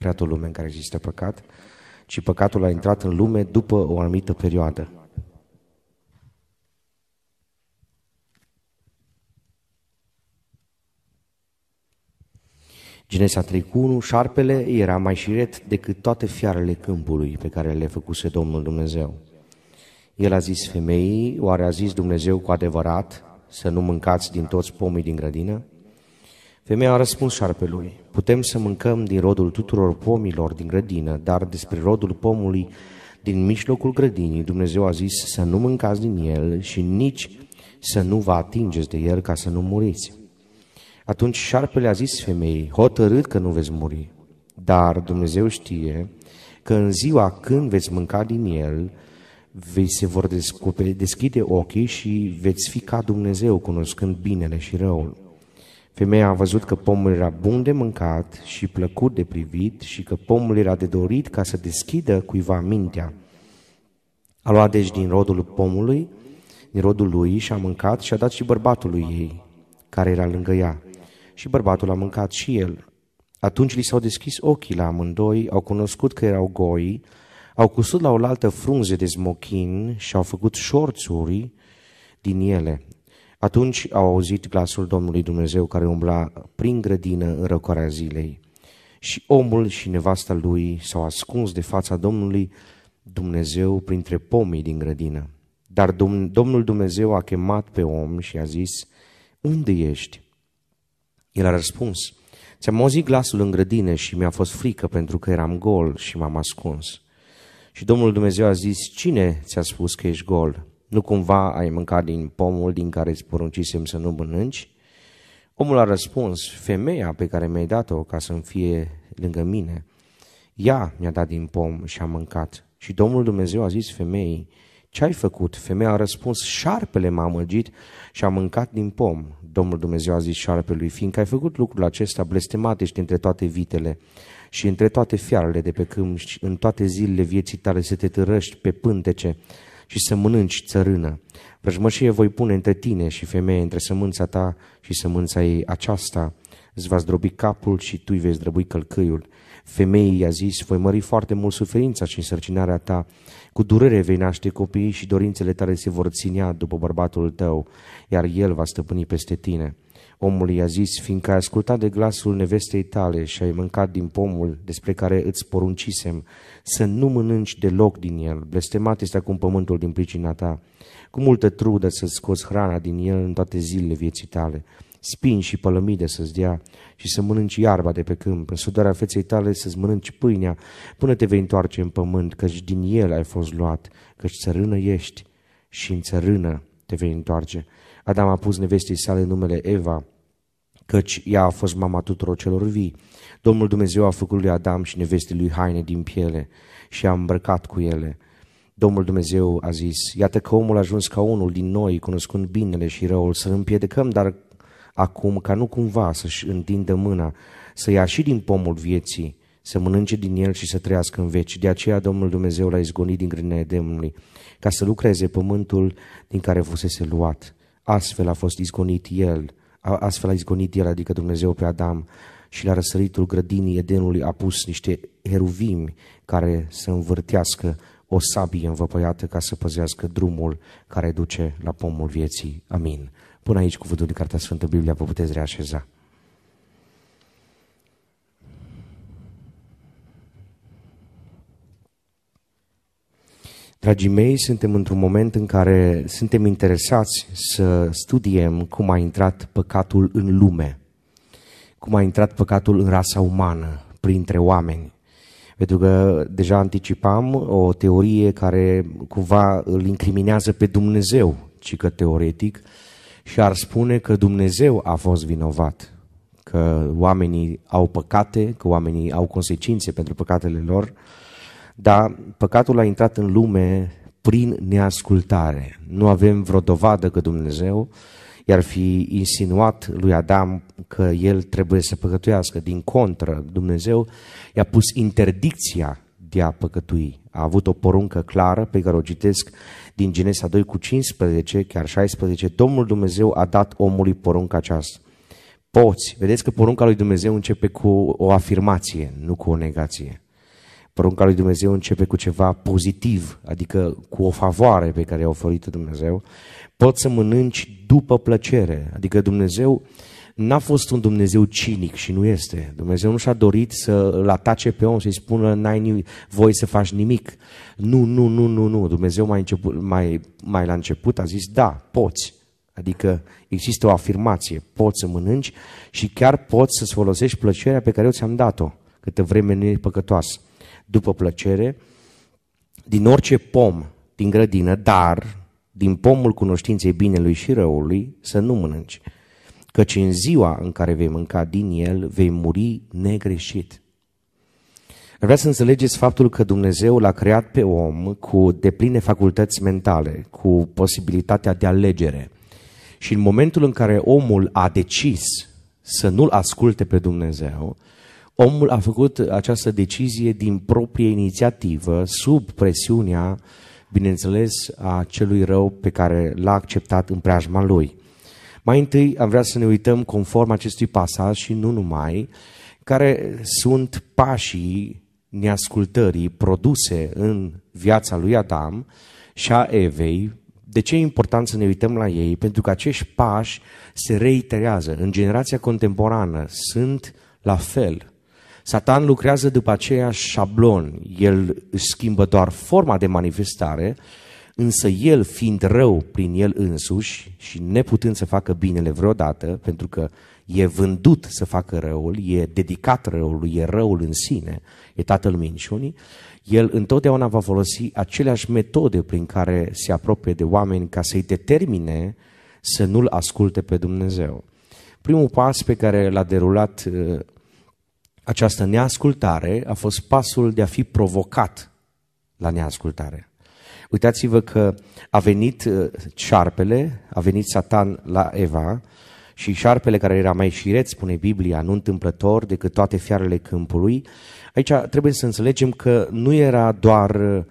creat o lume în care există păcat, ci păcatul a intrat în lume după o anumită perioadă. Genesa 3.1, șarpele era mai șiret decât toate fiarele câmpului pe care le făcuse Domnul Dumnezeu. El a zis femeii, oare a zis Dumnezeu cu adevărat să nu mâncați din toți pomii din grădină? Femeia a răspuns șarpelui, putem să mâncăm din rodul tuturor pomilor din grădină, dar despre rodul pomului din mijlocul grădinii, Dumnezeu a zis să nu mâncați din el și nici să nu vă atingeți de el ca să nu muriți. Atunci șarpele a zis femeii, hotărât că nu veți muri, dar Dumnezeu știe că în ziua când veți mânca din el, vei se vor deschide ochii și veți fi ca Dumnezeu, cunoscând binele și răul. Femeia a văzut că pomul era bun de mâncat și plăcut de privit și că pomul era de dorit ca să deschidă cuiva mintea. A luat deci din rodul pomului, din rodul lui și a mâncat și a dat și bărbatului ei, care era lângă ea. Și bărbatul a mâncat și el. Atunci li s-au deschis ochii la amândoi, au cunoscut că erau goi, au cusut la oaltă frunze de smochin și au făcut șorțuri din ele. Atunci au auzit glasul Domnului Dumnezeu care umbla prin grădină în răcoarea zilei. Și omul și nevasta lui s-au ascuns de fața Domnului Dumnezeu printre pomii din grădină. Dar Domnul Dumnezeu a chemat pe om și a zis, Unde ești? El a răspuns, Ți-am auzit glasul în grădină și mi-a fost frică pentru că eram gol și m-am ascuns. Și Domnul Dumnezeu a zis, Cine ți-a spus că ești gol? nu cumva ai mâncat din pomul din care îți poruncisem să nu mănânci? Omul a răspuns, femeia pe care mi-ai dat-o ca să-mi fie lângă mine, ea mi-a dat din pom și a mâncat. Și Domnul Dumnezeu a zis femeii, ce ai făcut? Femeia a răspuns, șarpele m-a amăgit și a mâncat din pom. Domnul Dumnezeu a zis șarpelui, fiindcă ai făcut lucrul acesta, blestemat ești între toate vitele și între toate fiarele de pe câmp și în toate zilele vieții tale să te târăști pe pântece și să mănânci țărână. Vrăjmășie voi pune între tine și femeie, între sămânța ta și sămânța ei. Aceasta îți va zdrobi capul și tu îi vei zdrăbui călcâiul. Femeii i-a zis, voi mări foarte mult suferința și însărcinarea ta. Cu durere vei naște copiii și dorințele tale se vor ținea după bărbatul tău, iar el va stăpâni peste tine. Omul i-a zis, fiindcă ai ascultat de glasul nevestei tale și ai mâncat din pomul despre care îți poruncisem, să nu mănânci deloc din el, blestemat este acum pământul din pricina ta. Cu multă trudă să scoți hrana din el în toate zilele vieții tale. Spin și pălămide să-ți dea și să mănânci iarba de pe câmp, în sudarea feței tale să-ți mănânci pâinea până te vei întoarce în pământ, căci din el ai fost luat, căci țărână ești și în țărână te vei întoarce. Adam a pus nevestei sale numele Eva, căci ea a fost mama tuturor celor vii. Domnul Dumnezeu a făcut lui Adam și nevestei lui haine din piele și a îmbrăcat cu ele. Domnul Dumnezeu a zis, iată că omul a ajuns ca unul din noi, cunoscând binele și răul, să împiedecăm, dar acum ca nu cumva să-și întindă mâna, să ia și din pomul vieții, să mănânce din el și să trăiască în veci. De aceea Domnul Dumnezeu l-a izgonit din grâna Edemului, ca să lucreze pământul din care fusese luat. Astfel a fost izgonit el, astfel a izgonit el, adică Dumnezeu pe Adam, și la răsăritul grădinii Edenului a pus niște heruvimi care să învârtească o sabie învăpăiată ca să păzească drumul care duce la pomul vieții. Amin. Până aici cuvântul din Cartea Sfântă Biblia, vă puteți reașeza. Dragii mei, suntem într-un moment în care suntem interesați să studiem cum a intrat păcatul în lume, cum a intrat păcatul în rasa umană, printre oameni. Pentru că deja anticipam o teorie care cumva îl incriminează pe Dumnezeu, ci că teoretic, și ar spune că Dumnezeu a fost vinovat, că oamenii au păcate, că oamenii au consecințe pentru păcatele lor, dar păcatul a intrat în lume prin neascultare. Nu avem vreo dovadă că Dumnezeu i-ar fi insinuat lui Adam că el trebuie să păcătuiască. Din contră, Dumnezeu i-a pus interdicția de a păcătui. A avut o poruncă clară pe care o citesc din Genesa 2 cu 15, chiar 16. Domnul Dumnezeu a dat omului porunca aceasta. Poți. Vedeți că porunca lui Dumnezeu începe cu o afirmație, nu cu o negație. Porunca lui Dumnezeu începe cu ceva pozitiv, adică cu o favoare pe care a oferit Dumnezeu. Poți să mănânci după plăcere, adică Dumnezeu n-a fost un Dumnezeu cinic și nu este. Dumnezeu nu și-a dorit să-l atace pe om, să-i spună n-ai voie să faci nimic. Nu, nu, nu, nu, nu. Dumnezeu mai, început, mai, mai la început a zis da, poți. Adică există o afirmație, poți să mănânci și chiar poți să-ți folosești plăcerea pe care eu ți-am dat-o câtă vreme nu e păcătoasă după plăcere, din orice pom din grădină, dar din pomul cunoștinței binelui și răului să nu mănânci, căci în ziua în care vei mânca din el vei muri negreșit. Vreau să înțelegeți faptul că Dumnezeu l-a creat pe om cu depline facultăți mentale, cu posibilitatea de alegere. Și în momentul în care omul a decis să nu-L asculte pe Dumnezeu, Omul a făcut această decizie din proprie inițiativă, sub presiunea, bineînțeles, a celui rău pe care l-a acceptat în preajma lui. Mai întâi am vrea să ne uităm conform acestui pasaj și nu numai, care sunt pașii neascultării produse în viața lui Adam și a Evei. De ce e important să ne uităm la ei? Pentru că acești pași se reiterează. În generația contemporană sunt la fel Satan lucrează după aceeași șablon, el schimbă doar forma de manifestare, însă el fiind rău prin el însuși și neputând să facă binele vreodată, pentru că e vândut să facă răul, e dedicat răului, e răul în sine, e tatăl minciunii, el întotdeauna va folosi aceleași metode prin care se apropie de oameni ca să-i determine să nu-L asculte pe Dumnezeu. Primul pas pe care l-a derulat uh, această neascultare a fost pasul de a fi provocat la neascultare. Uitați-vă că a venit uh, șarpele, a venit Satan la Eva și șarpele care era mai șireț, spune Biblia, nu întâmplător decât toate fiarele câmpului. Aici trebuie să înțelegem că nu era doar uh,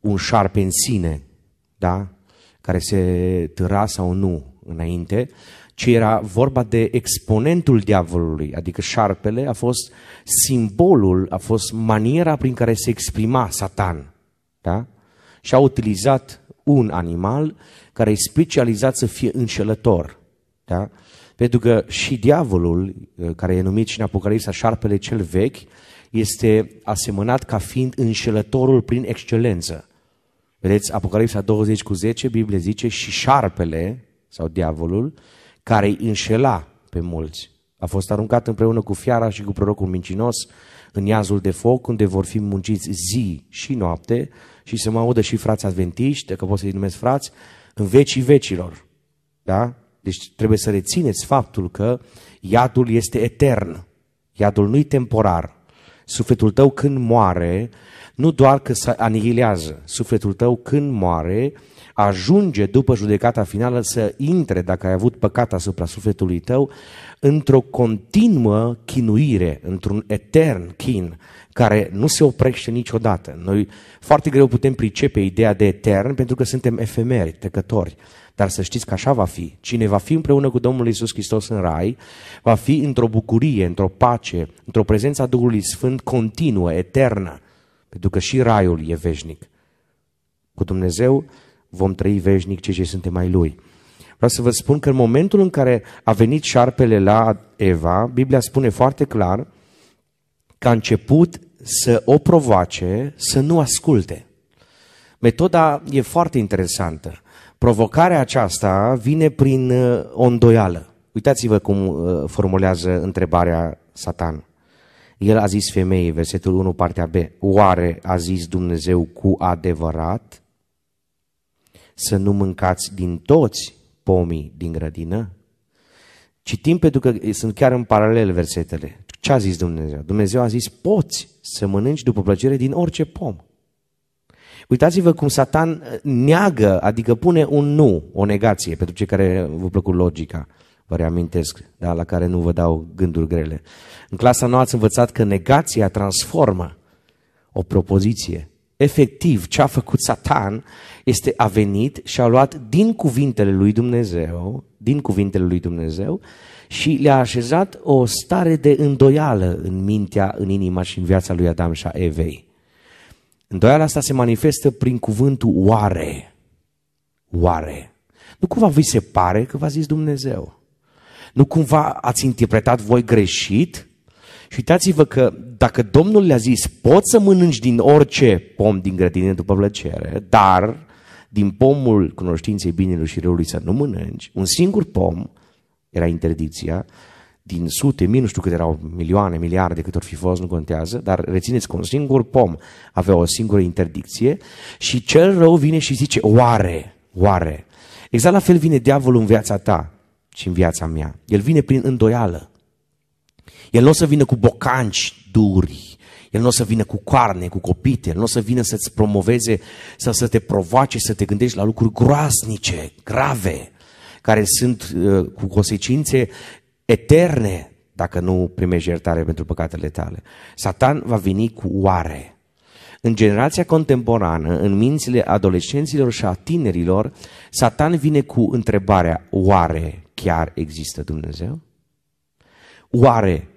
un șarpe în sine, da? care se târa sau nu înainte, ci era vorba de exponentul diavolului, adică șarpele a fost simbolul, a fost maniera prin care se exprima Satan. Da? Și a utilizat un animal care e specializat să fie înșelător. Da? Pentru că și diavolul, ă, care e numit și în Apocalipsa șarpele cel vechi, este asemănat ca fiind înșelătorul prin excelență. Vedeți, Apocalipsa 20 cu 10, Biblia zice, și șarpele, sau diavolul, care îi înșela pe mulți. A fost aruncat împreună cu fiara și cu prorocul mincinos în iazul de foc, unde vor fi munciți zi și noapte și să mă audă și frați adventiști, că pot să-i numesc frați, în vecii vecilor. Da? Deci trebuie să rețineți faptul că iadul este etern, iadul nu-i temporar. Sufletul tău când moare, nu doar că se anihilează, sufletul tău când moare, ajunge după judecata finală să intre, dacă ai avut păcat asupra sufletului tău, într-o continuă chinuire, într-un etern chin, care nu se oprește niciodată. Noi foarte greu putem pricepe ideea de etern pentru că suntem efemeri, tăcători. Dar să știți că așa va fi. Cine va fi împreună cu Domnul Isus Hristos în rai, va fi într-o bucurie, într-o pace, într-o prezență a Duhului Sfânt continuă, eternă. Pentru că și raiul e veșnic. Cu Dumnezeu vom trăi veșnic cei ce suntem mai Lui. Vreau să vă spun că în momentul în care a venit șarpele la Eva, Biblia spune foarte clar că a început să o provoace să nu asculte. Metoda e foarte interesantă. Provocarea aceasta vine prin uh, o îndoială. Uitați-vă cum uh, formulează întrebarea Satan. El a zis femeii, versetul 1, partea B, oare a zis Dumnezeu cu adevărat? să nu mâncați din toți pomii din grădină? Citim pentru că sunt chiar în paralel versetele. Ce a zis Dumnezeu? Dumnezeu a zis, poți să mănânci după plăcere din orice pom. Uitați-vă cum Satan uh, neagă, adică pune un nu, o negație, pentru cei care vă plăcut logica, vă reamintesc, da, la care nu vă dau gânduri grele. În clasa noastră ați învățat că negația transformă o propoziție efectiv ce a făcut Satan este a venit și a luat din cuvintele lui Dumnezeu, din cuvintele lui Dumnezeu și le-a așezat o stare de îndoială în mintea, în inima și în viața lui Adam și a Evei. Îndoiala asta se manifestă prin cuvântul oare. Oare. Nu cumva vi se pare că v-a zis Dumnezeu. Nu cumva ați interpretat voi greșit și uitați-vă că dacă Domnul le-a zis, poți să mănânci din orice pom din grădină după plăcere, dar din pomul cunoștinței binelui și răului să nu mănânci, un singur pom era interdicția, din sute, mii, nu știu câte erau, milioane, miliarde, cât or fi fost, nu contează, dar rețineți că un singur pom avea o singură interdicție și cel rău vine și zice, oare, oare. Exact la fel vine diavolul în viața ta și în viața mea. El vine prin îndoială. El nu o să vină cu bocanci duri, el nu o să vină cu carne, cu copite, el nu o să vină să-ți promoveze, să, să te provoace, să te gândești la lucruri groaznice, grave, care sunt uh, cu consecințe eterne dacă nu primești iertare pentru păcatele tale. Satan va veni cu oare. În generația contemporană, în mințile adolescenților și a tinerilor, Satan vine cu întrebarea, oare chiar există Dumnezeu? Oare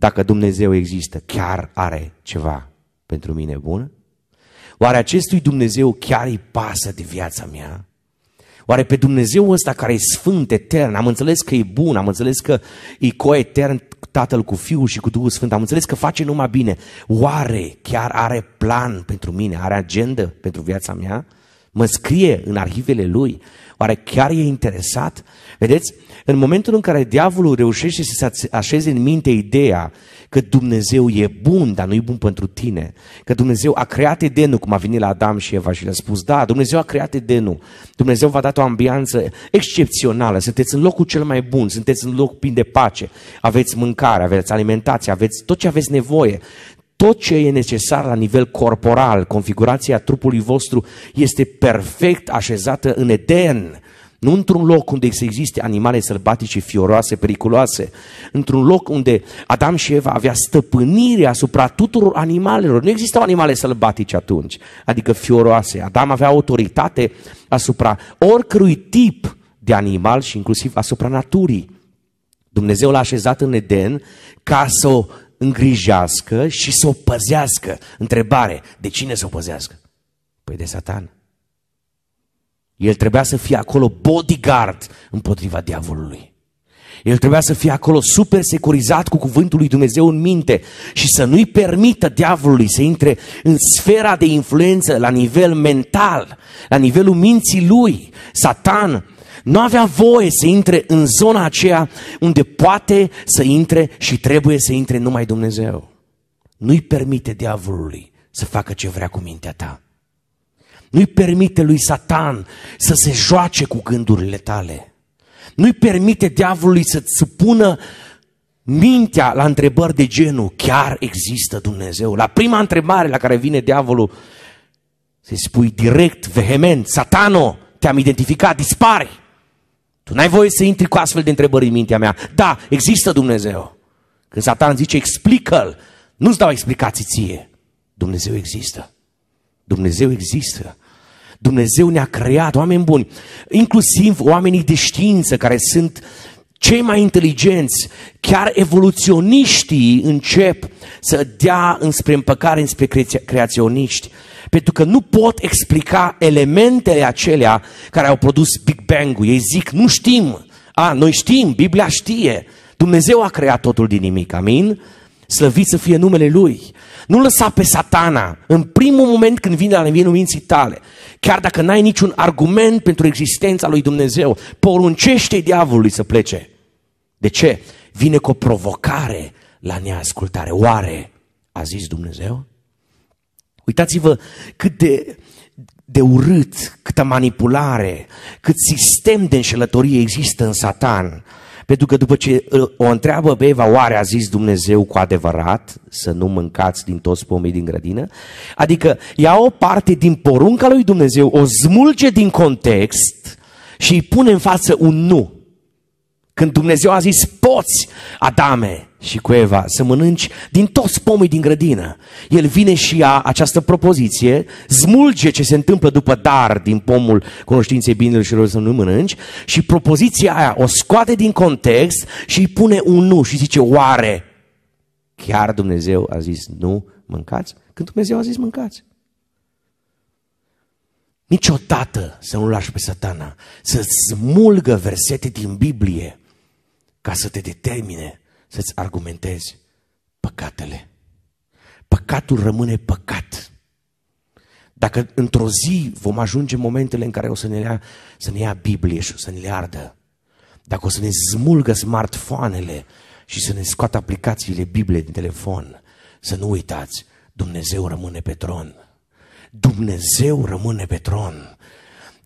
dacă Dumnezeu există, chiar are ceva pentru mine bun? Oare acestui Dumnezeu chiar îi pasă de viața mea? Oare pe Dumnezeu ăsta care e sfânt, etern, am înțeles că e bun, am înțeles că e coetern Tatăl cu Fiul și cu Duhul Sfânt, am înțeles că face numai bine. Oare chiar are plan pentru mine, are agenda pentru viața mea? mă scrie în arhivele lui, oare chiar e interesat? Vedeți, în momentul în care diavolul reușește să se așeze în minte ideea că Dumnezeu e bun, dar nu e bun pentru tine, că Dumnezeu a creat Edenul, cum a venit la Adam și Eva și le-a spus, da, Dumnezeu a creat Edenul, Dumnezeu v-a dat o ambianță excepțională, sunteți în locul cel mai bun, sunteți în loc plin de pace, aveți mâncare, aveți alimentație, aveți tot ce aveți nevoie, tot ce e necesar la nivel corporal, configurația trupului vostru este perfect așezată în Eden, nu într-un loc unde să existe animale sălbatice, fioroase, periculoase, într-un loc unde Adam și Eva avea stăpânire asupra tuturor animalelor. Nu existau animale sălbatice atunci, adică fioroase. Adam avea autoritate asupra oricărui tip de animal și inclusiv asupra naturii. Dumnezeu l-a așezat în Eden ca să o îngrijească și să o păzească. Întrebare, de cine să o păzească? Păi de satan. El trebuia să fie acolo bodyguard împotriva diavolului. El trebuia să fie acolo super securizat cu cuvântul lui Dumnezeu în minte și să nu-i permită diavolului să intre în sfera de influență la nivel mental, la nivelul minții lui. Satan nu avea voie să intre în zona aceea unde poate să intre și trebuie să intre numai Dumnezeu. Nu-i permite diavolului să facă ce vrea cu mintea ta. Nu-i permite lui Satan să se joace cu gândurile tale. Nu-i permite diavolului să-ți supună mintea la întrebări de genul, chiar există Dumnezeu? La prima întrebare la care vine diavolul, se spui direct, vehement, satano, te-am identificat, dispare!" Tu n-ai voie să intri cu astfel de întrebări în mintea mea. Da, există Dumnezeu. Când Satan zice, explică-l, nu-ți dau explicații ție. Dumnezeu există. Dumnezeu există. Dumnezeu ne-a creat oameni buni, inclusiv oamenii de știință care sunt cei mai inteligenți, chiar evoluționiștii, încep să dea înspre împăcare, înspre creaționiști, pentru că nu pot explica elementele acelea care au produs Big Bang-ul. Ei zic, nu știm. A, noi știm, Biblia știe. Dumnezeu a creat totul din nimic, amin? Slăvit să fie numele Lui. Nu lăsa pe satana în primul moment când vine la nevinul minții tale, chiar dacă n-ai niciun argument pentru existența lui Dumnezeu, poruncește diavolului să plece. De ce? Vine cu o provocare la neascultare. Oare a zis Dumnezeu? Uitați-vă cât de, de urât, câtă manipulare, cât sistem de înșelătorie există în Satan. Pentru că după ce o întreabă pe Eva, oare a zis Dumnezeu cu adevărat să nu mâncați din toți pomii din grădină? Adică ia o parte din porunca lui Dumnezeu, o smulge din context și îi pune în față un nu. Când Dumnezeu a zis, poți, Adame și cu Eva, să mănânci din toți pomii din grădină. El vine și ia această propoziție, smulge ce se întâmplă după dar din pomul cunoștinței binelui și rău să nu mănânci și propoziția aia o scoate din context și îi pune un nu și zice, oare chiar Dumnezeu a zis nu, mâncați? Când Dumnezeu a zis mâncați. Niciodată să nu lași pe satana să smulgă versete din Biblie ca să te determine să-ți argumentezi păcatele. Păcatul rămâne păcat. Dacă într-o zi vom ajunge momentele în care o să ne ia, să ne ia Biblie și o să ne le ardă, dacă o să ne smulgă smartfoanele și să ne scoată aplicațiile Biblie din telefon, să nu uitați, Dumnezeu rămâne pe tron. Dumnezeu rămâne pe tron.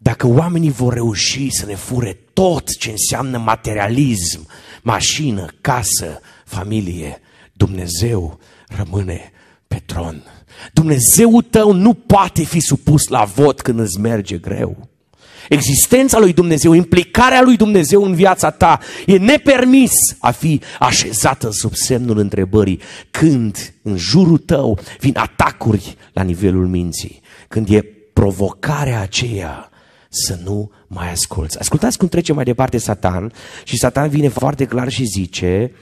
Dacă oamenii vor reuși să ne fure tot ce înseamnă materialism, mașină, casă, familie, Dumnezeu rămâne pe tron. Dumnezeu tău nu poate fi supus la vot când îți merge greu. Existența lui Dumnezeu, implicarea lui Dumnezeu în viața ta e nepermis a fi așezată sub semnul întrebării când în jurul tău vin atacuri la nivelul minții, când e provocarea aceea să nu mai asculți. Ascultați cum trece mai departe Satan și Satan vine foarte clar și zice,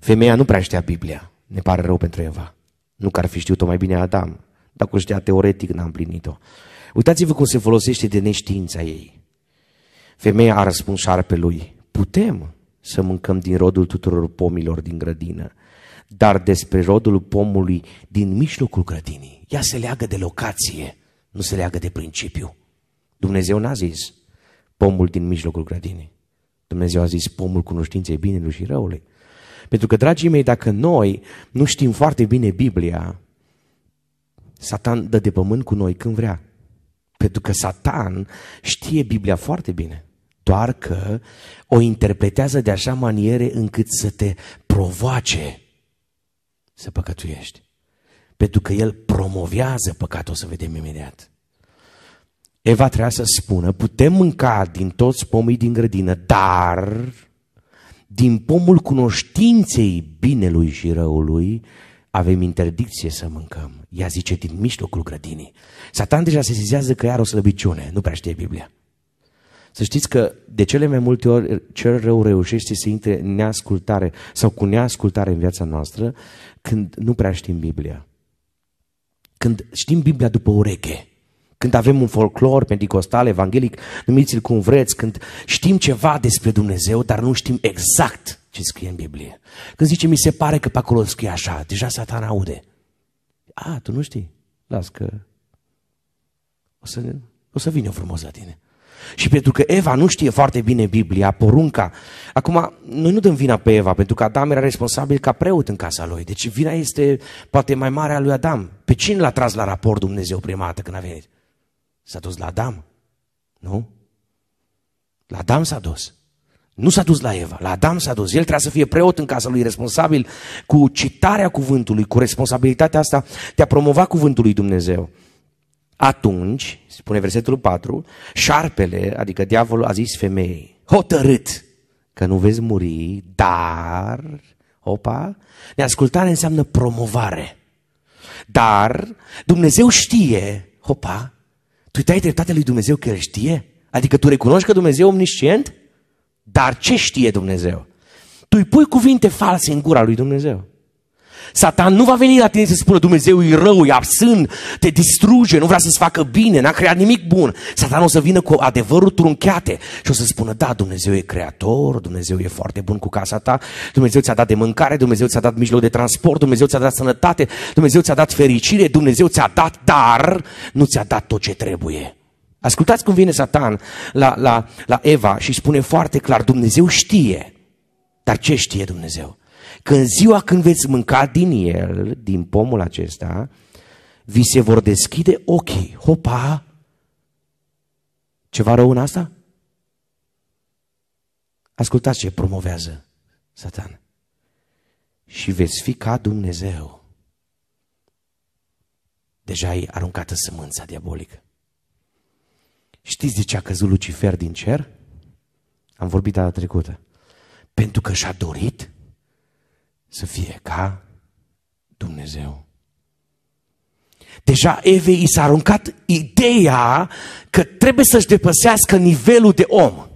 femeia nu prea știa Biblia, ne pare rău pentru Eva. Nu că ar fi știut-o mai bine Adam, dacă o știa teoretic n-a împlinit-o. Uitați-vă cum se folosește de neștiința ei. Femeia a răspuns șarpelui, putem să mâncăm din rodul tuturor pomilor din grădină, dar despre rodul pomului din mijlocul grădinii. Ea se leagă de locație, nu se leagă de principiu. Dumnezeu n-a zis pomul din mijlocul grădinii. Dumnezeu a zis pomul cunoștinței binelui și răului. Pentru că, dragii mei, dacă noi nu știm foarte bine Biblia, Satan dă de pământ cu noi când vrea. Pentru că Satan știe Biblia foarte bine, doar că o interpretează de așa maniere încât să te provoace să păcătuiești. Pentru că el promovează păcatul, o să vedem imediat. Eva trebuia să spună, putem mânca din toți pomii din grădină, dar din pomul cunoștinței binelui și răului avem interdicție să mâncăm. Ea zice din mijlocul grădinii. Satan deja se zizează că are o slăbiciune, nu prea știe Biblia. Să știți că de cele mai multe ori cel rău reușește să intre în neascultare sau cu neascultare în viața noastră când nu prea știm Biblia. Când știm Biblia după ureche, când avem un folclor pentecostal, evanghelic, numiți-l cum vreți, când știm ceva despre Dumnezeu, dar nu știm exact ce scrie în Biblie. Când zice, mi se pare că pe acolo scrie așa, deja satan aude. A, tu nu știi? Las că o să, o să vin eu frumos la tine. Și pentru că Eva nu știe foarte bine Biblia, porunca, acum noi nu dăm vina pe Eva, pentru că Adam era responsabil ca preot în casa lui. Deci vina este poate mai mare a lui Adam. Pe cine l-a tras la raport Dumnezeu prima dată când a venit? S-a dus la Adam, nu? La Adam s-a dus. Nu s-a dus la Eva, la Adam s-a dus. El trebuie să fie preot în casa lui, responsabil cu citarea cuvântului, cu responsabilitatea asta de a promova cuvântul lui Dumnezeu. Atunci, spune versetul 4, șarpele, adică diavolul, a zis femeii, hotărât că nu veți muri, dar, opa, neascultare înseamnă promovare. Dar Dumnezeu știe, opa, tu dai dreptate lui Dumnezeu că El știe? Adică tu recunoști că Dumnezeu e omniscient? Dar ce știe Dumnezeu? Tu îi pui cuvinte false în gura lui Dumnezeu. Satan nu va veni la tine să spună Dumnezeu e rău, e absân, te distruge, nu vrea să-ți facă bine, n-a creat nimic bun. Satan o să vină cu adevărul trunchiate și o să spună, da, Dumnezeu e creator, Dumnezeu e foarte bun cu casa ta, Dumnezeu ți-a dat de mâncare, Dumnezeu ți-a dat mijloc de transport, Dumnezeu ți-a dat sănătate, Dumnezeu ți-a dat fericire, Dumnezeu ți-a dat, dar nu ți-a dat tot ce trebuie. Ascultați cum vine Satan la, la, la Eva și spune foarte clar, Dumnezeu știe. Dar ce știe Dumnezeu? că în ziua când veți mânca din el, din pomul acesta, vi se vor deschide ochii. Hopa! Ceva rău în asta? Ascultați ce promovează satan. Și veți fi ca Dumnezeu. Deja ai aruncată sămânța diabolică. Știți de ce a căzut Lucifer din cer? Am vorbit data trecută. Pentru că și-a dorit să fie ca Dumnezeu. Deja Eve i s-a aruncat ideea că trebuie să-și depăsească nivelul de om.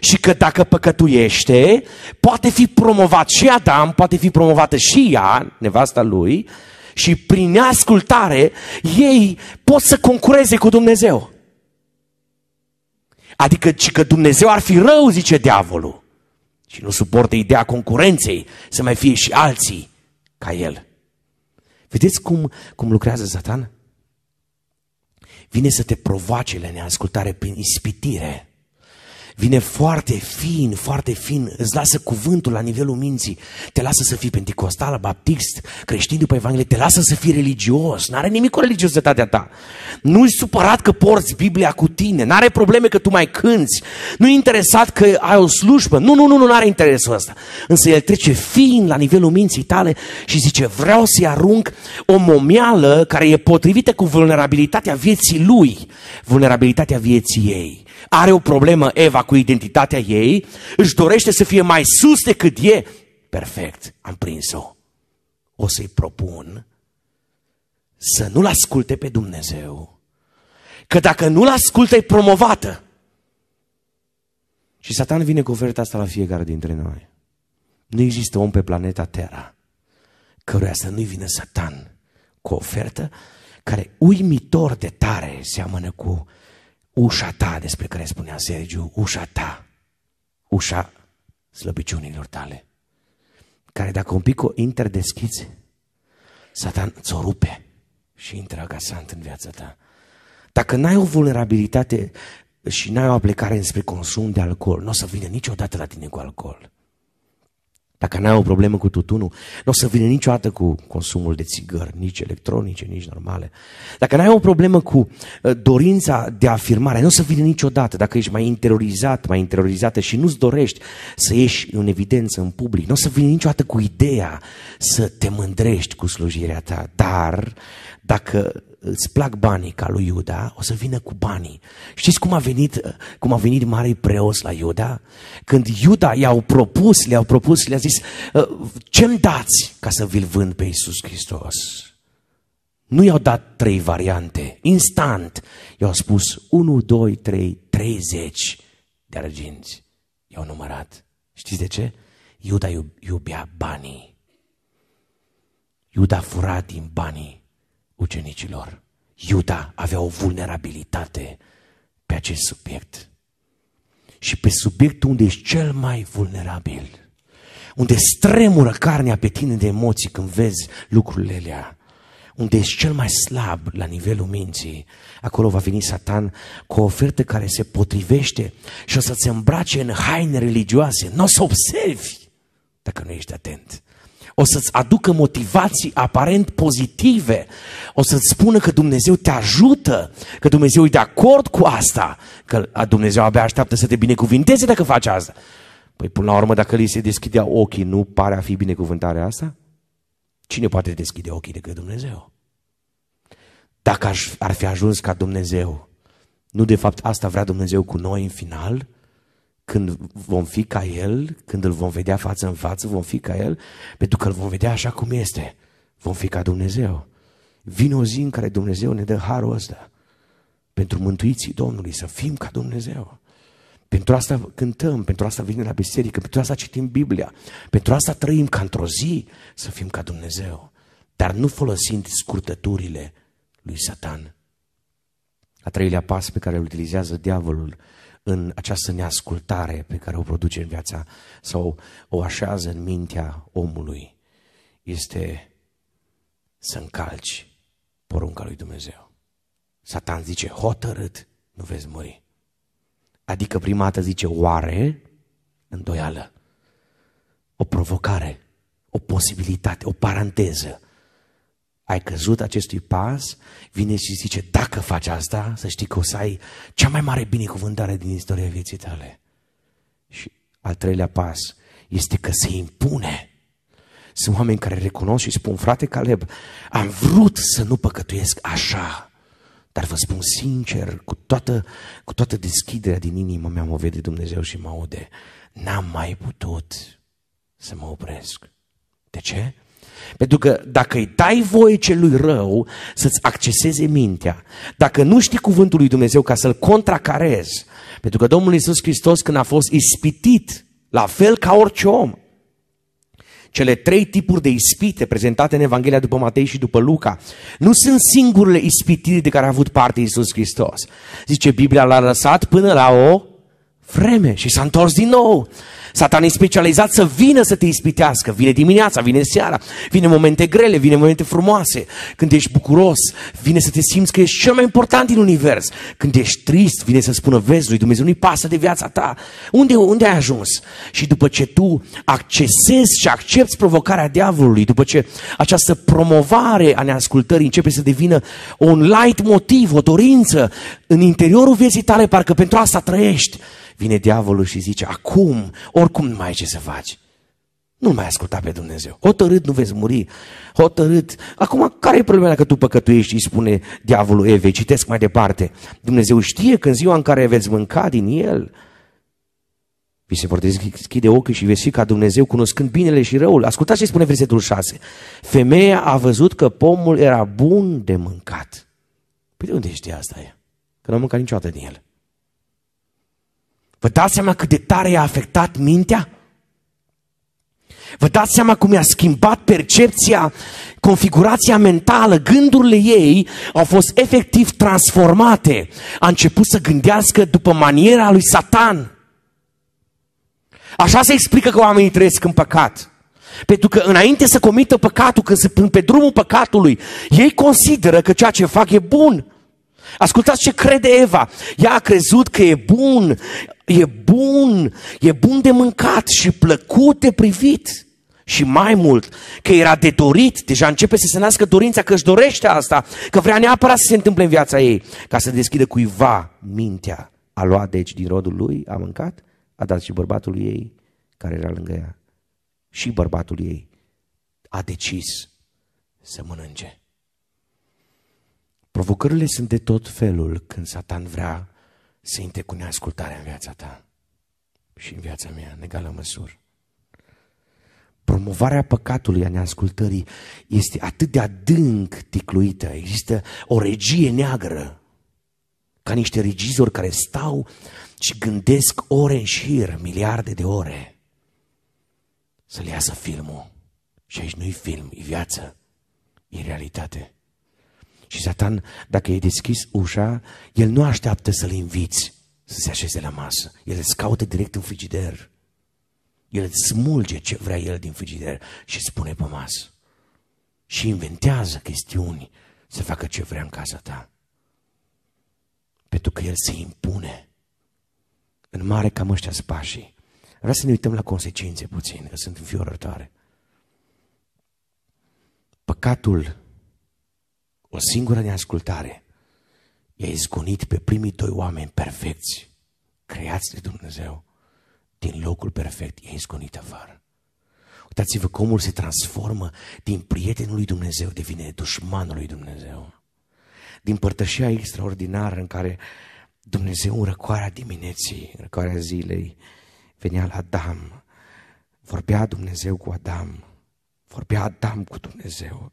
Și că dacă păcătuiește, poate fi promovat și Adam, poate fi promovată și ea, nevasta lui, și prin neascultare ei pot să concureze cu Dumnezeu. Adică și că Dumnezeu ar fi rău, zice diavolul și nu suportă ideea concurenței să mai fie și alții ca el. Vedeți cum, cum lucrează Satan? Vine să te provoace la neascultare prin ispitire vine foarte fin, foarte fin, îți lasă cuvântul la nivelul minții, te lasă să fii pentecostal, baptist, creștin după Evanghelie, te lasă să fii religios, n-are nimic cu religiozitatea ta. Nu-i supărat că porți Biblia cu tine, n-are probleme că tu mai cânți, nu-i interesat că ai o slujbă, nu, nu, nu, nu are interesul ăsta. Însă el trece fin la nivelul minții tale și zice, vreau să-i arunc o momială care e potrivită cu vulnerabilitatea vieții lui, vulnerabilitatea vieții ei. Are o problemă Eva cu identitatea ei, își dorește să fie mai sus decât e. Perfect, am prins-o. O să-i propun să nu-L asculte pe Dumnezeu, că dacă nu-L ascultă, e promovată. Și Satan vine cu oferta asta la fiecare dintre noi. Nu există om pe planeta Terra căruia să nu-i vină Satan cu o ofertă care uimitor de tare seamănă cu ușa ta despre care spunea Sergiu, ușa ta, ușa slăbiciunilor tale, care dacă un pic o interdeschizi, satan ți-o rupe și intră agasant în viața ta. Dacă n-ai o vulnerabilitate și n-ai o aplicare înspre consum de alcool, nu o să vină niciodată la tine cu alcool. Dacă n-ai o problemă cu tutunul, nu o să vină niciodată cu consumul de țigări, nici electronice, nici normale. Dacă n-ai o problemă cu uh, dorința de afirmare, nu o să vină niciodată. Dacă ești mai interiorizat, mai interiorizată și nu-ți dorești să ieși în evidență, în public, nu o să vină niciodată cu ideea să te mândrești cu slujirea ta. Dar dacă îți plac banii ca lui Iuda, o să vină cu banii. Știți cum a venit, cum a venit mare preos la Iuda? Când Iuda i-au propus, le-au propus, le-a zis, ă, ce-mi dați ca să vi-l vând pe Iisus Hristos? Nu i-au dat trei variante, instant. I-au spus 1, 2, 3, 30 de arginți. I-au numărat. Știți de ce? Iuda iubea banii. Iuda fura din banii ucenicilor. Iuda avea o vulnerabilitate pe acest subiect. Și pe subiectul unde ești cel mai vulnerabil, unde stremură carnea pe tine de emoții când vezi lucrurile alea, unde ești cel mai slab la nivelul minții, acolo va veni Satan cu o ofertă care se potrivește și o să-ți îmbrace în haine religioase. Nu o să observi dacă nu ești atent o să-ți aducă motivații aparent pozitive, o să-ți spună că Dumnezeu te ajută, că Dumnezeu e de acord cu asta, că Dumnezeu abia așteaptă să te binecuvinteze dacă faci asta. Păi până la urmă, dacă li se deschidea ochii, nu pare a fi binecuvântarea asta? Cine poate deschide ochii decât Dumnezeu? Dacă ar fi ajuns ca Dumnezeu, nu de fapt asta vrea Dumnezeu cu noi în final? când vom fi ca El, când îl vom vedea față în față, vom fi ca El, pentru că îl vom vedea așa cum este. Vom fi ca Dumnezeu. Vine o zi în care Dumnezeu ne dă harul ăsta. Pentru mântuiții Domnului, să fim ca Dumnezeu. Pentru asta cântăm, pentru asta venim la biserică, pentru asta citim Biblia, pentru asta trăim ca într-o zi să fim ca Dumnezeu, dar nu folosind scurtăturile lui Satan. A treilea pas pe care îl utilizează diavolul în această neascultare pe care o produce în viața sau o așează în mintea omului este să încalci porunca lui Dumnezeu. Satan zice, hotărât, nu vezi muri. Adică prima dată zice, oare, îndoială, o provocare, o posibilitate, o paranteză ai căzut acestui pas, vine și zice, dacă faci asta, să știi că o să ai cea mai mare binecuvântare din istoria vieții tale. Și al treilea pas este că se impune. Sunt oameni care recunosc și spun, frate Caleb, am vrut să nu păcătuiesc așa, dar vă spun sincer, cu toată, cu toată deschiderea din inimă mea mă vede Dumnezeu și mă aude. N-am mai putut să mă opresc. De ce? Pentru că dacă îi dai voie celui rău să-ți acceseze mintea, dacă nu știi cuvântul lui Dumnezeu ca să-l contracarezi, pentru că Domnul Iisus Hristos când a fost ispitit, la fel ca orice om, cele trei tipuri de ispite prezentate în Evanghelia după Matei și după Luca nu sunt singurele ispitiri de care a avut parte Iisus Hristos. Zice, Biblia l-a lăsat până la o vreme și s-a întors din nou. Satan e specializat să vină să te ispitească. Vine dimineața, vine seara, vine momente grele, vine momente frumoase. Când ești bucuros, vine să te simți că ești cel mai important din univers. Când ești trist, vine să spună, vezi, lui Dumnezeu nu-i pasă de viața ta. Unde, unde ai ajuns? Și după ce tu accesezi și accepti provocarea diavolului, după ce această promovare a neascultării începe să devină un light motiv, o dorință în interiorul vieții tale, parcă pentru asta trăiești, vine diavolul și zice, acum, oricum nu mai ai ce să faci. Nu mai asculta pe Dumnezeu. Hotărât nu veți muri. Hotărât. Acum, care e problema dacă tu păcătuiești, îi spune diavolul Evei? Citesc mai departe. Dumnezeu știe că în ziua în care veți mânca din el, vi se vor deschide ochii și veți fi ca Dumnezeu cunoscând binele și răul. Ascultați ce spune versetul 6. Femeia a văzut că pomul era bun de mâncat. Păi de unde știe asta e? Că nu a mâncat niciodată din el. Vă dați seama cât de tare i-a afectat mintea? Vă dați seama cum i-a schimbat percepția, configurația mentală, gândurile ei au fost efectiv transformate. A început să gândească după maniera lui Satan. Așa se explică că oamenii trăiesc în păcat. Pentru că înainte să comită păcatul, când se pun pe drumul păcatului, ei consideră că ceea ce fac e bun. Ascultați ce crede Eva. Ea a crezut că e bun, e bun, e bun de mâncat și plăcut de privit. Și mai mult, că era de dorit, deja începe să se nască dorința, că își dorește asta, că vrea neapărat să se întâmple în viața ei, ca să deschidă cuiva mintea. A luat deci din rodul lui, a mâncat, a dat și bărbatul ei, care era lângă ea. Și bărbatul ei a decis să mănânce. Provocările sunt de tot felul când Satan vrea să intre cu neascultarea în viața ta și în viața mea, în egală măsură. Promovarea păcatului, a neascultării, este atât de adânc ticluită. Există o regie neagră, ca niște regizori care stau și gândesc ore în șir, miliarde de ore, să le iasă filmul. Și aici nu-i film, e viață, e realitate. Și Satan, dacă e deschis ușa, el nu așteaptă să-l inviți să se așeze la masă. El îți caută direct în frigider. El îți smulge ce vrea el din frigider și îți pune pe masă. Și inventează chestiuni să facă ce vrea în casa ta. Pentru că el se impune. În mare cam ăștia spașii. Vreau să ne uităm la consecințe puțin, că sunt înfiorătoare. Păcatul o singură neascultare, i-a izgonit pe primii doi oameni perfecți, creați de Dumnezeu, din locul perfect, i-a izgonit afară. Uitați-vă cum omul se transformă din prietenul lui Dumnezeu, devine dușmanul lui Dumnezeu. Din părtășia extraordinară în care Dumnezeu în răcoarea dimineții, în răcoarea zilei, venea la Adam, vorbea Dumnezeu cu Adam, vorbea Adam cu Dumnezeu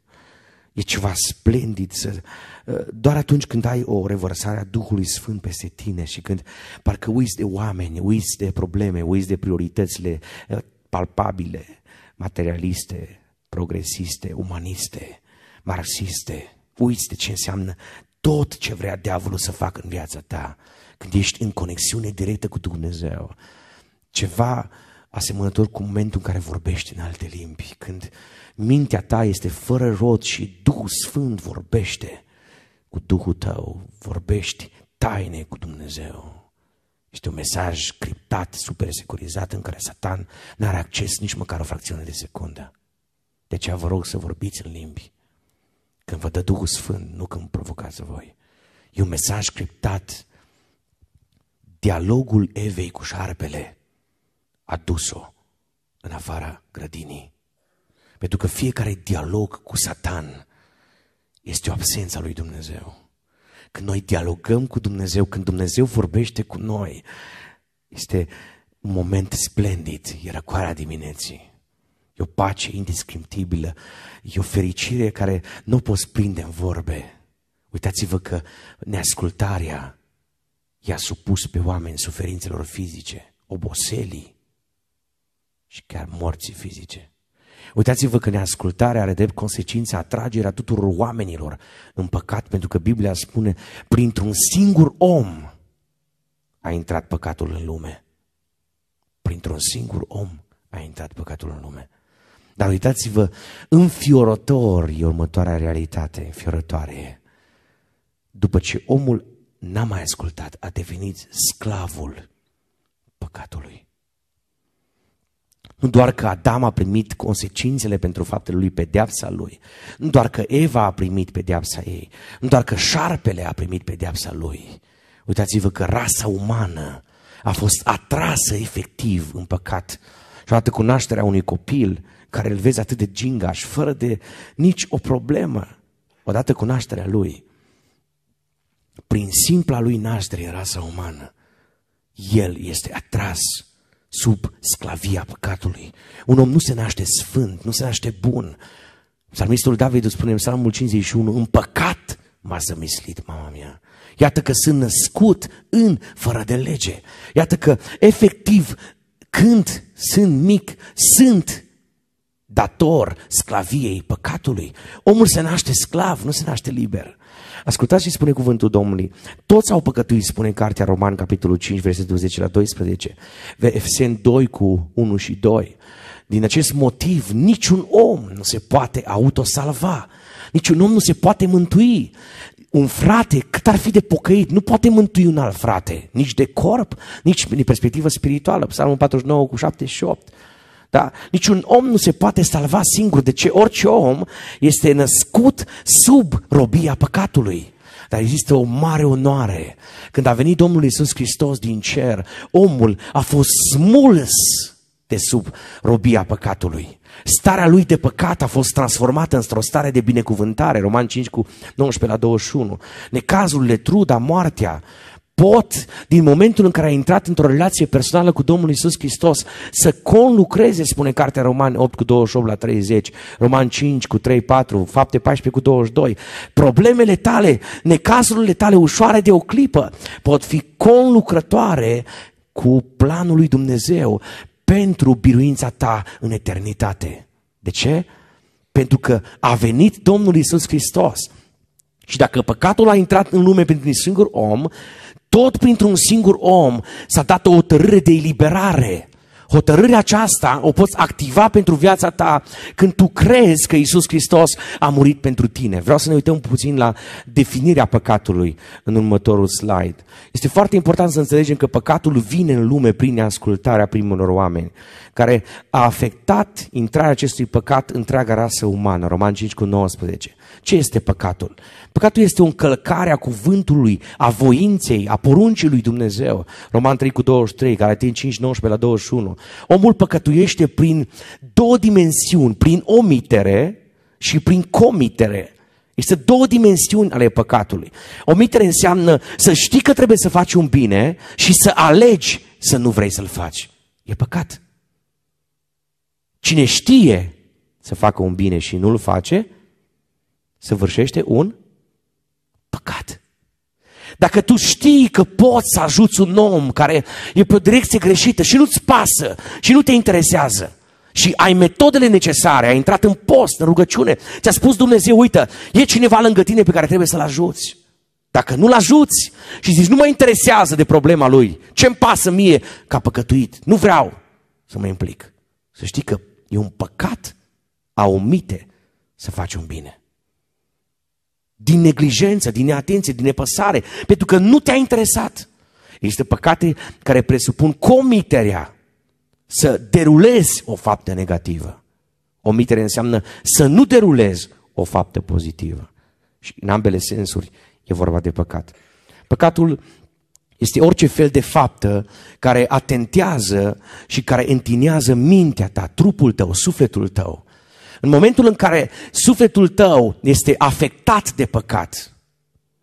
E ceva splendid. Să, ă, doar atunci când ai o revărsare a Duhului Sfânt peste tine și când parcă uiți de oameni, uiți de probleme, uiți de prioritățile ă, palpabile, materialiste, progresiste, umaniste, marxiste. Uiți de ce înseamnă tot ce vrea diavolul să facă în viața ta. Când ești în conexiune directă cu Dumnezeu. Ceva uh, asemănător cu momentul în care vorbești în alte limbi, când mintea ta este fără rod și Duhul Sfânt vorbește cu Duhul tău, vorbești taine cu Dumnezeu. Este un mesaj criptat, super securizat, în care Satan n-are acces nici măcar o fracțiune de secundă. De aceea vă rog să vorbiți în limbi. Când vă dă Duhul Sfânt, nu când provocați voi. E un mesaj criptat. Dialogul Evei cu șarpele a dus-o în afara grădinii. Pentru că fiecare dialog cu Satan este o absență a lui Dumnezeu. Când noi dialogăm cu Dumnezeu, când Dumnezeu vorbește cu noi, este un moment splendid, e răcoarea dimineții. E o pace indescriptibilă, e o fericire care nu poți prinde în vorbe. Uitați-vă că neascultarea i-a supus pe oameni suferințelor fizice, oboselii, și chiar morții fizice. Uitați-vă că neascultarea are drept consecință atragerea tuturor oamenilor în păcat, pentru că Biblia spune, printr-un singur om a intrat păcatul în lume. Printr-un singur om a intrat păcatul în lume. Dar uitați-vă, înfiorător e următoarea realitate, înfiorătoare. După ce omul n-a mai ascultat, a devenit sclavul păcatului. Nu doar că Adam a primit consecințele pentru faptele lui, pedeapsa lui. Nu doar că Eva a primit pedeapsa ei. Nu doar că șarpele a primit pedeapsa lui. Uitați-vă că rasa umană a fost atrasă efectiv în păcat. Și odată cu nașterea unui copil care îl vezi atât de gingaș, fără de nici o problemă, odată cu nașterea lui, prin simpla lui naștere rasa umană, el este atras sub sclavia păcatului. Un om nu se naște sfânt, nu se naște bun. Psalmistul David îți spune în psalmul 51, în păcat m-a zămislit mama mea. Iată că sunt născut în fără de lege. Iată că efectiv când sunt mic, sunt dator sclaviei păcatului. Omul se naște sclav, nu se naște liber. Ascultați și spune cuvântul Domnului. Toți au păcătuit, spune în Cartea Roman, capitolul 5, versetul 20 la 12, Efesen 2 cu 1 și 2. Din acest motiv, niciun om nu se poate autosalva, niciun om nu se poate mântui. Un frate, cât ar fi de pocăit, nu poate mântui un alt frate, nici de corp, nici din perspectivă spirituală. Psalmul 49 cu 78. Da? Niciun om nu se poate salva singur. De ce? Orice om este născut sub robia păcatului. Dar există o mare onoare. Când a venit Domnul Isus Hristos din cer, omul a fost smuls de sub robia păcatului. Starea lui de păcat a fost transformată într-o stare de binecuvântare, Roman 5 cu 19 la 21. Necazurile, truda, moartea pot, din momentul în care ai intrat într-o relație personală cu Domnul Isus Hristos, să conlucreze, spune cartea Roman 8 cu 28 la 30, Roman 5 cu 3, 4, fapte 14 cu 22. Problemele tale, necazurile tale ușoare de o clipă pot fi conlucrătoare cu planul lui Dumnezeu pentru biruința ta în eternitate. De ce? Pentru că a venit Domnul Isus Hristos. Și dacă păcatul a intrat în lume pentru un singur om, tot printr-un singur om s-a dat o hotărâre de eliberare. Hotărârea aceasta o poți activa pentru viața ta când tu crezi că Isus Hristos a murit pentru tine. Vreau să ne uităm puțin la definirea păcatului în următorul slide. Este foarte important să înțelegem că păcatul vine în lume prin neascultarea primilor oameni, care a afectat intrarea acestui păcat întreaga rasă umană, Roman 5 cu 19. Ce este păcatul? Păcatul este o încălcare a cuvântului, a voinței, a poruncii lui Dumnezeu. Roman 3 cu 23, atinge 5, 19 la 21. Omul păcătuiește prin două dimensiuni, prin omitere și prin comitere. Este două dimensiuni ale păcatului. Omitere înseamnă să știi că trebuie să faci un bine și să alegi să nu vrei să-l faci. E păcat. Cine știe să facă un bine și nu-l face, săvârșește un păcat. Dacă tu știi că poți să ajuți un om care e pe o direcție greșită și nu-ți pasă și nu te interesează și ai metodele necesare, ai intrat în post, în rugăciune, ți-a spus Dumnezeu, uite, e cineva lângă tine pe care trebuie să-l ajuți. Dacă nu-l ajuți și zici, nu mă interesează de problema lui, ce-mi pasă mie ca păcătuit, nu vreau să mă implic. Să știi că e un păcat a omite să faci un bine din neglijență, din neatenție, din nepăsare, pentru că nu te-a interesat. Există păcate care presupun comiterea să derulezi o faptă negativă. Omitere înseamnă să nu derulezi o faptă pozitivă. Și în ambele sensuri e vorba de păcat. Păcatul este orice fel de faptă care atentează și care întinează mintea ta, trupul tău, sufletul tău în momentul în care sufletul tău este afectat de păcat,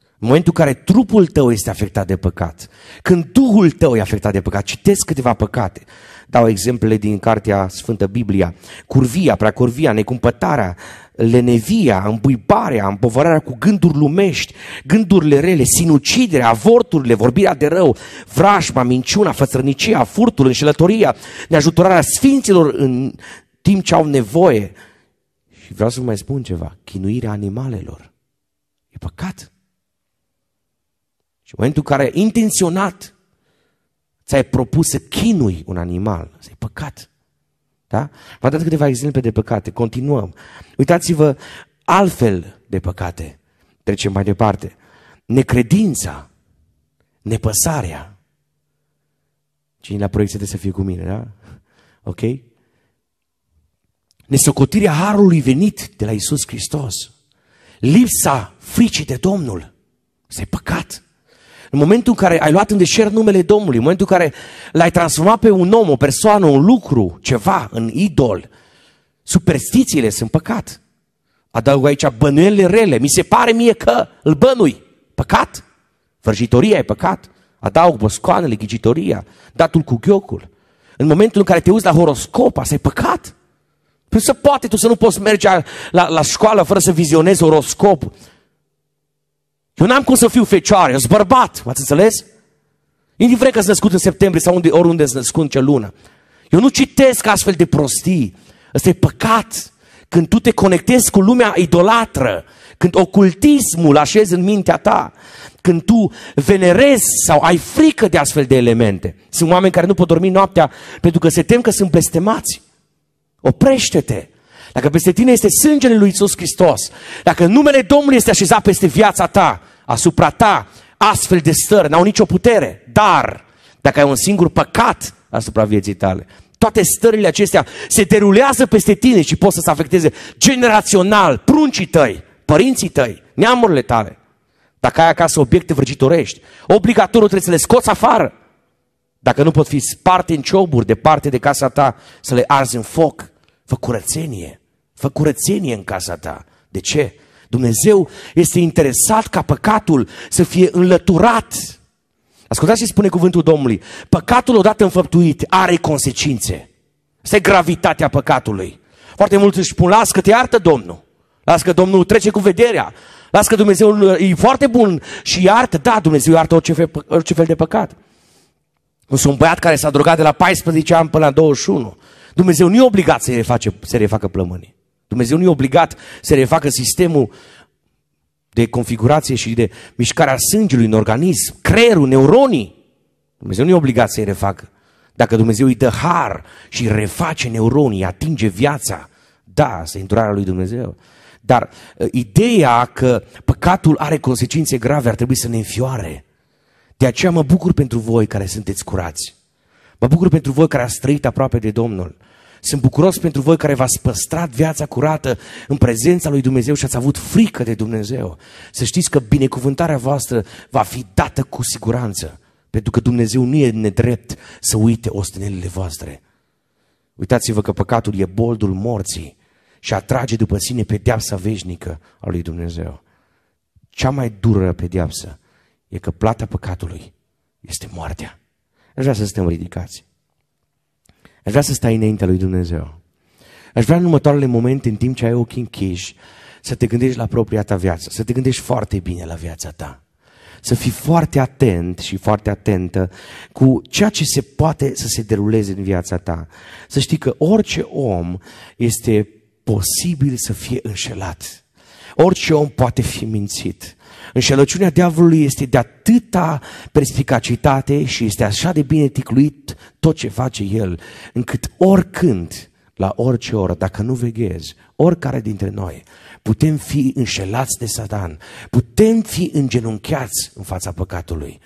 în momentul în care trupul tău este afectat de păcat, când Duhul tău e afectat de păcat, citesc câteva păcate. Dau exemplele din cartea Sfântă Biblia. Curvia, prea curvia, necumpătarea, lenevia, îmbuibarea, împovărarea cu gânduri lumești, gândurile rele, sinuciderea, avorturile, vorbirea de rău, vrajma, minciuna, fățărnicia, furtul, înșelătoria, neajutorarea sfinților în timp ce au nevoie, și vreau să vă mai spun ceva, chinuirea animalelor e păcat. Și în momentul în care intenționat ți-ai propus să chinui un animal, să e păcat. Da? V-am dat câteva exemple de păcate, continuăm. Uitați-vă altfel de păcate. Trecem mai departe. Necredința, nepăsarea. Cine la proiecte să fie cu mine, da? Ok? nesocotirea harului venit de la Isus Hristos, lipsa fricii de Domnul, se păcat. În momentul în care ai luat în deșert numele Domnului, în momentul în care l-ai transformat pe un om, o persoană, un lucru, ceva, în idol, superstițiile sunt păcat. Adaug aici bănuielile rele, mi se pare mie că îl bănui, păcat. Vrăjitoria e păcat. Adaug boscoanele, ghigitoria, datul cu ghiocul. În momentul în care te uiți la horoscop, asta e păcat. Păi se poate tu să nu poți merge la, la școală fără să vizionezi oroscopul? Eu n-am cum să fiu fecioară, eu sunt bărbat, m-ați înțeles? Indiferent că sunt născut în septembrie sau unde, oriunde sunt născut în ce lună. Eu nu citesc astfel de prostii. Ăsta e păcat. Când tu te conectezi cu lumea idolatră, când ocultismul așezi în mintea ta, când tu venerezi sau ai frică de astfel de elemente. Sunt oameni care nu pot dormi noaptea pentru că se tem că sunt blestemați. Oprește-te! Dacă peste tine este sângele lui Isus Hristos, dacă numele Domnului este așezat peste viața ta, asupra ta, astfel de stări n-au nicio putere, dar dacă ai un singur păcat asupra vieții tale, toate stările acestea se derulează peste tine și pot să se afecteze generațional pruncii tăi, părinții tăi, neamurile tale. Dacă ai acasă obiecte vrăjitorești, obligatoriu trebuie să le scoți afară. Dacă nu pot fi sparte în cioburi, departe de casa ta, să le arzi în foc. Fă curățenie. Fă curățenie în casa ta. De ce? Dumnezeu este interesat ca păcatul să fie înlăturat. Ascultați ce spune cuvântul Domnului. Păcatul odată înfăptuit are consecințe. Asta e gravitatea păcatului. Foarte mulți își spun, las că te iartă Domnul. Las că Domnul trece cu vederea. Las că Dumnezeu e foarte bun și iartă. Da, Dumnezeu iartă orice fel, orice fel de păcat. Nu sunt un băiat care s-a drogat de la 14 ani până la 21 Dumnezeu nu e obligat să, reface, să refacă plămânii. Dumnezeu nu e obligat să refacă sistemul de configurație și de mișcarea sângelui în organism, creierul, neuronii. Dumnezeu nu e obligat să-i refacă. Dacă Dumnezeu îi dă har și reface neuronii, atinge viața, da, este îndurarea lui Dumnezeu. Dar ă, ideea că păcatul are consecințe grave ar trebui să ne înfioare. De aceea mă bucur pentru voi care sunteți curați. Mă bucur pentru voi care ați trăit aproape de Domnul. Sunt bucuros pentru voi care v-ați păstrat viața curată în prezența lui Dumnezeu și ați avut frică de Dumnezeu. Să știți că binecuvântarea voastră va fi dată cu siguranță. Pentru că Dumnezeu nu e nedrept să uite ostenelile voastre. Uitați-vă că păcatul e boldul morții și atrage după sine pedeapsa veșnică a lui Dumnezeu. Cea mai dură pedeapsă e că plata păcatului este moartea. Aș vrea să stăm ridicați. Aș vrea să stai înaintea lui Dumnezeu. Aș vrea în următoarele momente, în timp ce ai ochii închiși, să te gândești la propria ta viață, să te gândești foarte bine la viața ta. Să fii foarte atent și foarte atentă cu ceea ce se poate să se deruleze în viața ta. Să știi că orice om este posibil să fie înșelat. Orice om poate fi mințit. Înșelăciunea diavolului este de atâta perspicacitate și este așa de bine ticluit tot ce face el, încât oricând, la orice oră, dacă nu veghezi, oricare dintre noi, putem fi înșelați de satan, putem fi îngenunchiați în fața păcatului.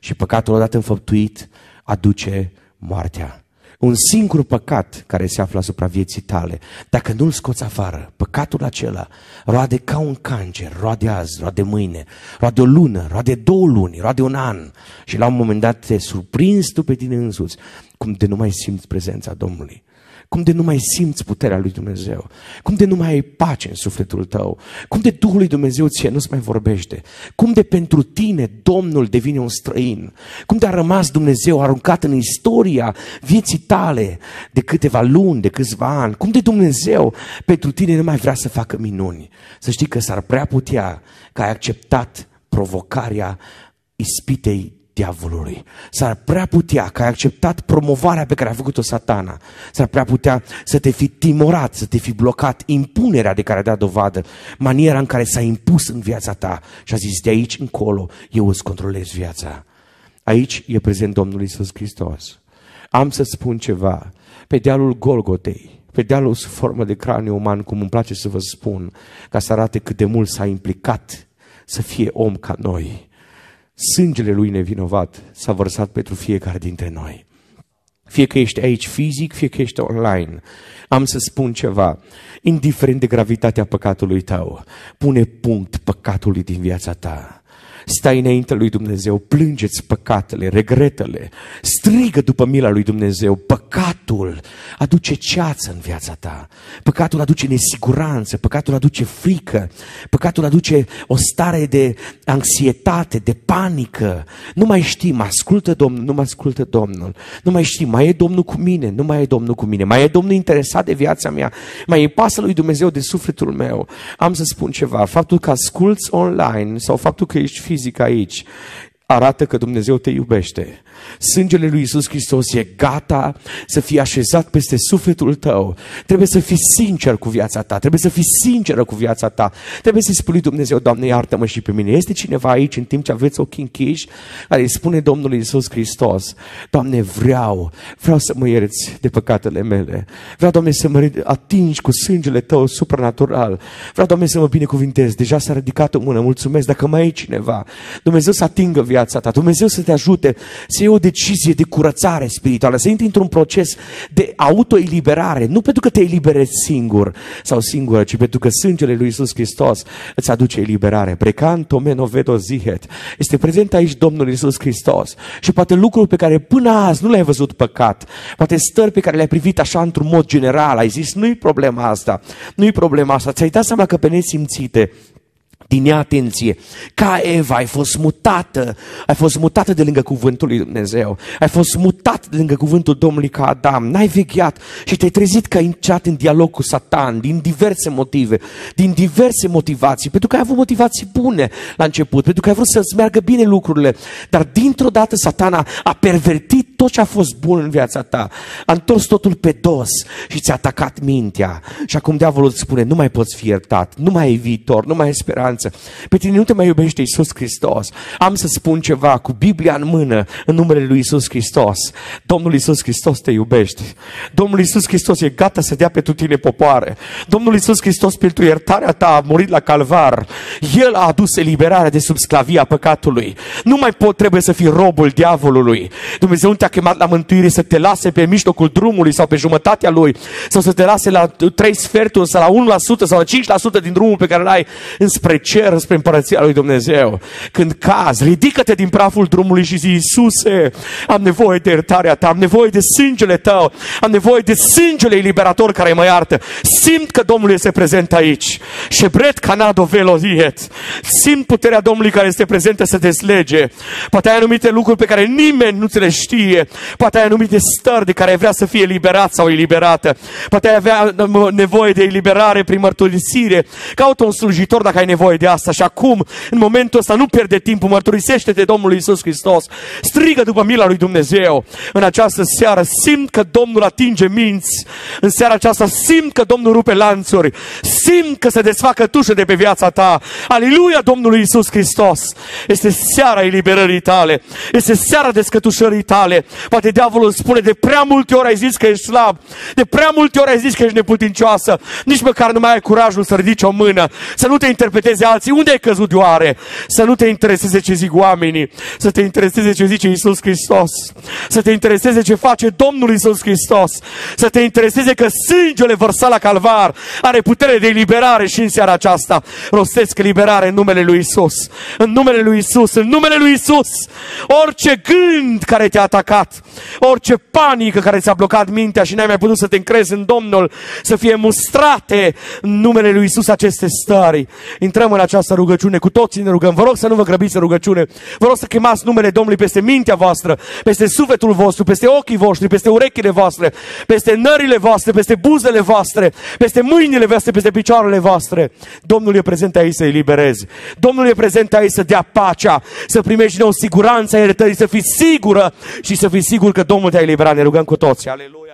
Și păcatul odată înfăptuit aduce moartea un singur păcat care se află asupra vieții tale, dacă nu-l scoți afară, păcatul acela roade ca un cancer, roade azi, roade mâine, roade o lună, roade două luni, roade un an și la un moment dat te surprinzi tu pe tine însuți, cum te nu mai simți prezența Domnului. Cum de nu mai simți puterea lui Dumnezeu? Cum de nu mai ai pace în sufletul tău? Cum de Duhul lui Dumnezeu ție nu-ți mai vorbește? Cum de pentru tine Domnul devine un străin? Cum de a rămas Dumnezeu aruncat în istoria vieții tale de câteva luni, de câțiva ani? Cum de Dumnezeu pentru tine nu mai vrea să facă minuni? Să știi că s-ar prea putea că ai acceptat provocarea ispitei diavolului. S-ar prea putea că ai acceptat promovarea pe care a făcut-o satana. S-ar prea putea să te fi timorat, să te fi blocat impunerea de care a dat dovadă, maniera în care s-a impus în viața ta și a zis de aici încolo eu îți controlez viața. Aici e prezent Domnul Isus Hristos. Am să spun ceva. Pe dealul Golgotei, pe dealul sub formă de craniu uman, cum îmi place să vă spun, ca să arate cât de mult s-a implicat să fie om ca noi Sângele lui nevinovat s-a vărsat pentru fiecare dintre noi. Fie că ești aici fizic, fie că ești online. Am să spun ceva. Indiferent de gravitatea păcatului tău, pune punct păcatului din viața ta stai înainte lui Dumnezeu, plângeți păcatele, regretele, strigă după mila lui Dumnezeu. Păcatul aduce ceață în viața ta, păcatul aduce nesiguranță, păcatul aduce frică, păcatul aduce o stare de anxietate, de panică. Nu mai mă ascultă Domnul, nu mă ascultă Domnul, nu mai știi, mai e Domnul cu mine, nu mai e Domnul cu mine, mai e Domnul interesat de viața mea, mai e pasă lui Dumnezeu de sufletul meu. Am să spun ceva, faptul că asculți online sau faptul că ești fizic, física, It. arată că Dumnezeu te iubește. Sângele lui Isus Hristos e gata să fie așezat peste sufletul tău. Trebuie să fii sincer cu viața ta, trebuie să fii sinceră cu viața ta. Trebuie să-i spui Dumnezeu, Doamne, iartă-mă și pe mine. Este cineva aici în timp ce aveți ochii închiși care îi spune Domnul Isus Hristos, Doamne, vreau, vreau să mă ierți de păcatele mele. Vreau, Doamne, să mă atingi cu sângele tău supranatural. Vreau, Doamne, să mă binecuvintez. Deja s-a ridicat o mână, mulțumesc. Dacă mai e cineva, Dumnezeu să atingă viața viața ta. Dumnezeu să te ajute să iei o decizie de curățare spirituală, să intri într-un proces de autoeliberare, nu pentru că te eliberezi singur sau singură, ci pentru că sângele lui Isus Hristos îți aduce eliberare. Precanto menovedo zihet. Este prezent aici Domnul Isus Hristos și poate lucruri pe care până azi nu le-ai văzut păcat, poate stări pe care le-ai privit așa într-un mod general, ai zis nu-i problema asta, nu-i problema asta, ți-ai dat seama că pe nesimțite din neatenție. Ca Eva, ai fost mutată, ai fost mutată de lângă cuvântul lui Dumnezeu, ai fost mutat de lângă cuvântul Domnului ca Adam, n-ai vegheat și te-ai trezit că ai înceat în dialog cu Satan, din diverse motive, din diverse motivații, pentru că ai avut motivații bune la început, pentru că ai vrut să-ți meargă bine lucrurile, dar dintr-o dată Satana a pervertit tot ce a fost bun în viața ta, a întors totul pe dos și ți-a atacat mintea. Și acum diavolul îți spune, nu mai poți fi iertat, nu mai ai viitor, nu mai ai speranță. Pe tine nu te mai iubește Iisus Hristos. Am să spun ceva cu Biblia în mână, în numele lui Iisus Hristos. Domnul Iisus Hristos te iubește. Domnul Iisus Hristos e gata să dea tu tine popoare. Domnul Iisus Hristos pentru iertarea ta a murit la calvar. El a adus eliberarea de sub sclavia păcatului. Nu mai pot, trebuie să fii robul diavolului. Dumnezeu te te-a chemat la mântuire să te lase pe mijlocul drumului sau pe jumătatea lui, sau să te lase la trei sferturi sau la 1% sau la 5% din drumul pe care îl ai înspre cer, înspre împărăția lui Dumnezeu. Când caz ridică-te din praful drumului și zi, Iisuse, am nevoie de iertarea ta, am nevoie de sângele tău, am nevoie de sângele eliberator care mă iartă. Simt că Domnul este prezent aici. bret canado velodiet. Simt puterea Domnului care este prezentă să te Poate ai anumite lucruri pe care nimeni nu ți le știe bucurie, poate ai anumite stări de care ai vrea să fie liberat sau eliberată, poate ai avea nevoie de eliberare prin mărturisire, caută un slujitor dacă ai nevoie de asta și acum, în momentul ăsta, nu pierde timpul, mărturisește-te Domnului Isus Hristos, strigă după mila lui Dumnezeu în această seară, simt că Domnul atinge minți, în seara aceasta simt că Domnul rupe lanțuri, simt că se desfacă tușă de pe viața ta, aleluia Domnului Isus Hristos, este seara eliberării tale, este seara descătușării tale, Poate diavolul spune, de prea multe ori ai zis că ești slab, de prea multe ori ai zis că ești neputincioasă, nici măcar nu mai ai curajul să ridici o mână, să nu te interpreteze alții, unde ai căzut oare? Să nu te intereseze ce zic oamenii, să te intereseze ce zice Isus Hristos, să te intereseze ce face Domnul Isus Hristos, să te intereseze că sângele vărsat la calvar are putere de eliberare și în seara aceasta rostesc liberare în numele lui Isus, în numele lui Isus, în numele lui Isus, orice gând care te ataca blocat, Orice panică care ți-a blocat mintea și n-ai mai putut să te încrezi în Domnul, să fie mustrate în numele lui Isus aceste stări. Intrăm în această rugăciune, cu toții ne rugăm. Vă rog să nu vă grăbiți în rugăciune. Vă rog să chemați numele Domnului peste mintea voastră, peste sufletul vostru, peste ochii voștri, peste urechile voastre, peste nările voastre, peste buzele voastre, peste mâinile voastre, peste picioarele voastre. Domnul e prezent aici să-i liberezi. Domnul e prezent aici să dea pacea, să primești din nou siguranța iertării, să fii sigură și să să fii sigur că Domnul te-a eliberat. Ne rugăm cu toți. Aleluia!